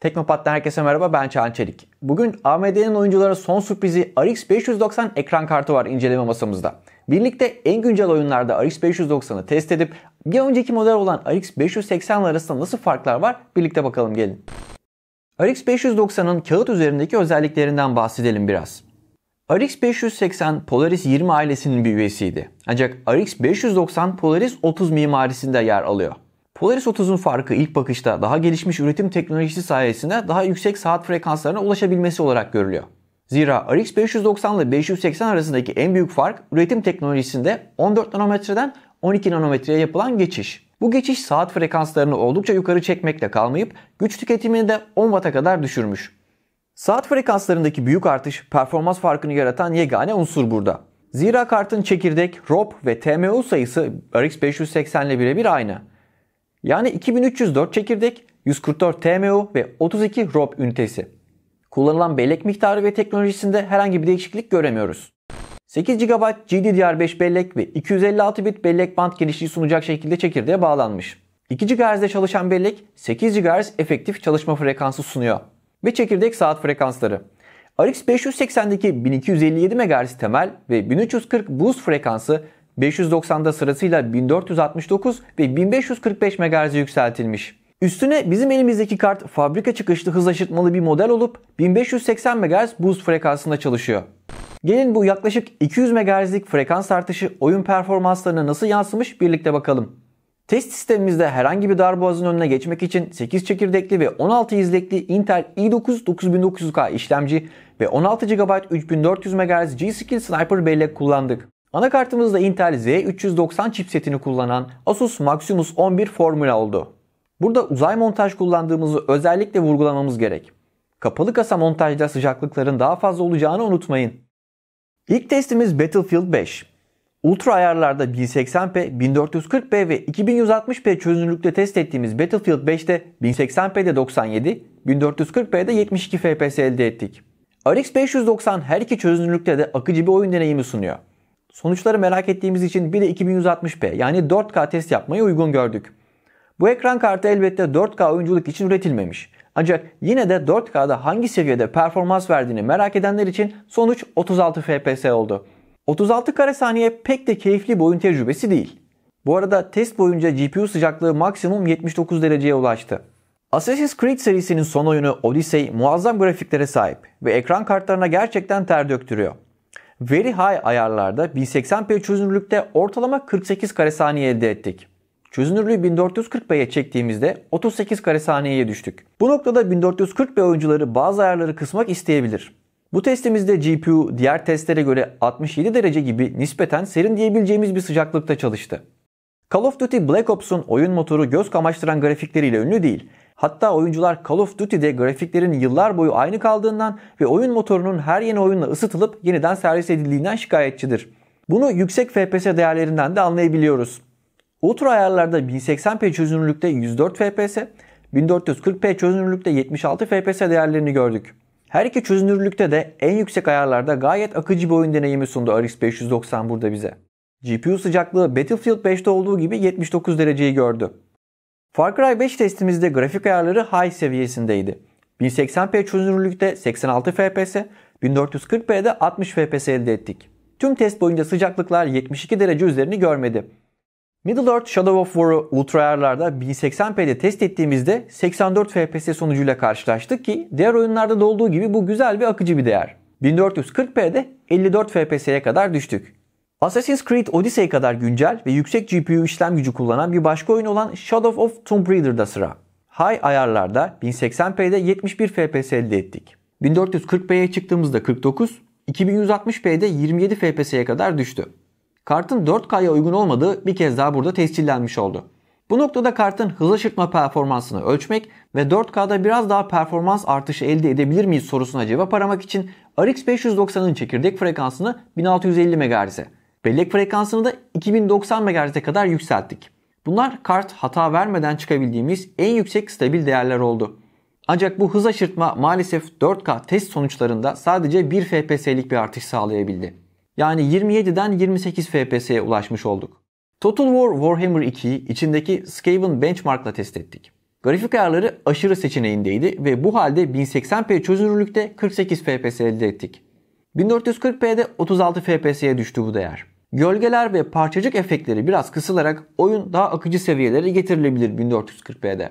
Teknopat'tan herkese merhaba ben Çağan Çelik. Bugün AMD'nin oyunculara son sürprizi RX 590 ekran kartı var inceleme masamızda. Birlikte en güncel oyunlarda RX 590'ı test edip bir önceki model olan RX 580 arasında nasıl farklar var birlikte bakalım gelin. RX 590'ın kağıt üzerindeki özelliklerinden bahsedelim biraz. RX 580 Polaris 20 ailesinin bir üyesiydi. Ancak RX 590 Polaris 30 mimarisinde yer alıyor. Polaris 30'un farkı ilk bakışta daha gelişmiş üretim teknolojisi sayesinde daha yüksek saat frekanslarına ulaşabilmesi olarak görülüyor. Zira RX 590 ile 580 arasındaki en büyük fark üretim teknolojisinde 14 nanometreden 12 nanometreye yapılan geçiş. Bu geçiş saat frekanslarını oldukça yukarı çekmekle kalmayıp güç tüketimini de 10 Watt'a kadar düşürmüş. Saat frekanslarındaki büyük artış performans farkını yaratan yegane unsur burada. Zira kartın çekirdek, ROP ve TMU sayısı RX 580 ile birebir aynı. Yani 2304 çekirdek, 144 TMU ve 32 ROB ünitesi. Kullanılan bellek miktarı ve teknolojisinde herhangi bir değişiklik göremiyoruz. 8 GB GDDR5 bellek ve 256 bit bellek band genişliği sunacak şekilde çekirdeğe bağlanmış. 2 GHz'de çalışan bellek 8 GHz efektif çalışma frekansı sunuyor ve çekirdek saat frekansları. RX 580'deki 1257 MHz temel ve 1340 boost frekansı 590'da sırasıyla 1469 ve 1545 MHz'e yükseltilmiş. Üstüne bizim elimizdeki kart fabrika çıkışlı hız aşırtmalı bir model olup 1580 MHz boost frekansında çalışıyor. Gelin bu yaklaşık 200 MHz'lik frekans artışı oyun performanslarına nasıl yansımış birlikte bakalım. Test sistemimizde herhangi bir darboğazın önüne geçmek için 8 çekirdekli ve 16 izlekli Intel i9 9900K işlemci ve 16 GB 3400 MHz G-Skill Sniper bellek kullandık. Anakartımızda Intel Z390 chipsetini kullanan Asus Maximus 11 formula oldu. Burada uzay montaj kullandığımızı özellikle vurgulamamız gerek. Kapalı kasa montajda sıcaklıkların daha fazla olacağını unutmayın. İlk testimiz Battlefield 5. Ultra ayarlarda 1080p, 1440p ve 2160p çözünürlükte test ettiğimiz Battlefield 5'te 1080p'de 97, 1440p'de 72 FPS elde ettik. RX 590 her iki çözünürlükte de akıcı bir oyun deneyimi sunuyor sonuçları merak ettiğimiz için bir de 2160p yani 4K test yapmayı uygun gördük. Bu ekran kartı elbette 4K oyunculuk için üretilmemiş. Ancak yine de 4K'da hangi seviyede performans verdiğini merak edenler için sonuç 36 FPS oldu. 36 kare saniye pek de keyifli bir oyun tecrübesi değil. Bu arada test boyunca GPU sıcaklığı maksimum 79 dereceye ulaştı. Assassin's Creed serisinin son oyunu Odyssey muazzam grafiklere sahip ve ekran kartlarına gerçekten ter döktürüyor. Very High ayarlarda 1080p çözünürlükte ortalama 48 kare saniye elde ettik. Çözünürlüğü 1440p'ye çektiğimizde 38 kare saniyeye düştük. Bu noktada 1440p oyuncuları bazı ayarları kısmak isteyebilir. Bu testimizde GPU diğer testlere göre 67 derece gibi nispeten serin diyebileceğimiz bir sıcaklıkta çalıştı. Call of Duty Black Ops'un oyun motoru göz kamaştıran grafikleriyle ünlü değil Hatta oyuncular Call of Duty'de grafiklerin yıllar boyu aynı kaldığından ve oyun motorunun her yeni oyunla ısıtılıp yeniden servis edildiğinden şikayetçidir. Bunu yüksek FPS değerlerinden de anlayabiliyoruz. Ultra ayarlarda 1080p çözünürlükte 104 FPS, 1440p çözünürlükte 76 FPS değerlerini gördük. Her iki çözünürlükte de en yüksek ayarlarda gayet akıcı bir oyun deneyimi sundu RX 590 burada bize. GPU sıcaklığı Battlefield 5'te olduğu gibi 79 dereceyi gördü. Far Cry 5 testimizde grafik ayarları high seviyesindeydi. 1080p çözünürlükte 86 fps, 1440p'de 60 fps elde ettik. Tüm test boyunca sıcaklıklar 72 derece üzerini görmedi. Middle Earth Shadow of War'u ultra ayarlarda 1080p'de test ettiğimizde 84 FPS sonucuyla karşılaştık ki diğer oyunlarda da olduğu gibi bu güzel ve akıcı bir değer. 1440p'de 54 FPS'ye kadar düştük. Assassin's Creed Odyssey kadar güncel ve yüksek GPU işlem gücü kullanan bir başka oyun olan Shadow of Tomb Raider'da sıra. High ayarlarda 1080p'de 71 FPS elde ettik. 1440p'ye çıktığımızda 49, 2160p'de 27 FPS'ye kadar düştü. Kartın 4K'ya uygun olmadığı bir kez daha burada tescillenmiş oldu. Bu noktada kartın hız aşırtma performansını ölçmek ve 4K'da biraz daha performans artışı elde edebilir miyiz sorusuna cevap aramak için RX 590'ın çekirdek frekansını 1650 MHz'e, Bellek frekansını da 2090 MHz'e kadar yükselttik. Bunlar kart hata vermeden çıkabildiğimiz en yüksek stabil değerler oldu. Ancak bu hız aşırtma maalesef 4K test sonuçlarında sadece 1 FPS'lik bir artış sağlayabildi. Yani 27'den 28 FPS'ye ulaşmış olduk. Total War Warhammer 2'yi içindeki Skaven benchmarkla test ettik. Grafik ayarları aşırı seçeneğindeydi ve bu halde 1080p çözünürlükte 48 FPS elde ettik. 1440p'de 36 fps'ye düştü bu değer. Gölgeler ve parçacık efektleri biraz kısılarak oyun daha akıcı seviyelere getirilebilir 1440p'de.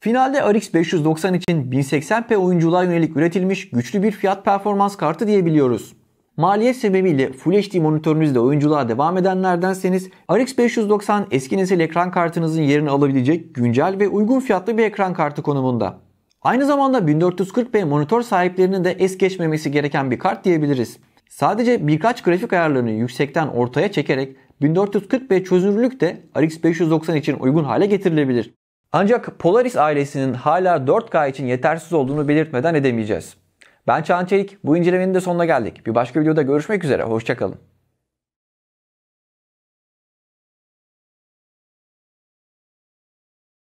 Finalde RX 590 için 1080p oyuncular yönelik üretilmiş güçlü bir fiyat performans kartı diyebiliyoruz. Maliyet sebebiyle Full HD monitörünüzle oyunculuğa devam edenlerdenseniz RX 590 eski nesil ekran kartınızın yerini alabilecek güncel ve uygun fiyatlı bir ekran kartı konumunda. Aynı zamanda 1440p monitör sahiplerinin de es geçmemesi gereken bir kart diyebiliriz. Sadece birkaç grafik ayarlarını yüksekten ortaya çekerek 1440p çözünürlük de RX 590 için uygun hale getirilebilir. Ancak Polaris ailesinin hala 4K için yetersiz olduğunu belirtmeden edemeyeceğiz. Ben Çağan Çelik, bu incelemenin de sonuna geldik. Bir başka videoda görüşmek üzere, hoşçakalın.